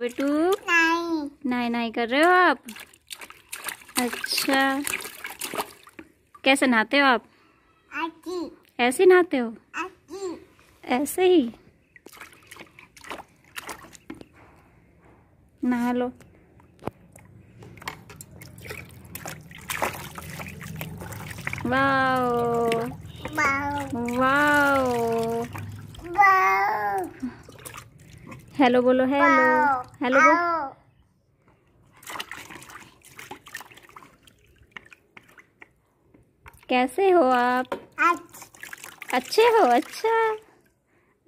बेटू नहीं नहीं कर रहे हो आप अच्छा कैसे नहाते हो आप ऐसे नहाते हो ऐसे ही नहा लो वाओ वाओ वाओ हेलो बोलो हेलो हेलो बोलो कैसे हो आप अच्छे हो अच्छा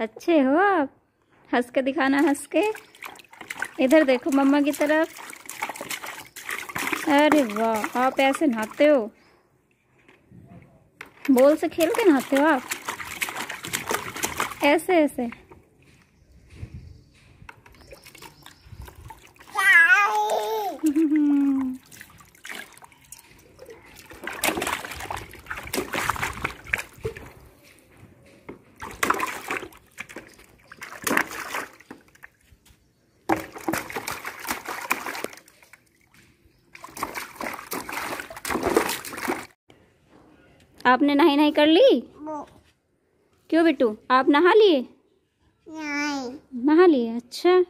अच्छे हो आप हंस के दिखाना हंस के इधर देखो मम्मा की तरफ अरे वाह आप ऐसे नहाते हो बोल से खेल के नहाते हो आप ऐसे ऐसे आपने नहाई नहीं कर ली क्यों बिट्टू आप नहा लिए नहा लिए अच्छा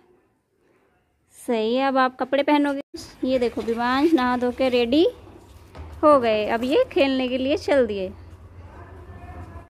सही है अब आप कपड़े पहनोगे ये देखो विवांश नहा धो के रेडी हो गए अब ये खेलने के लिए चल दिए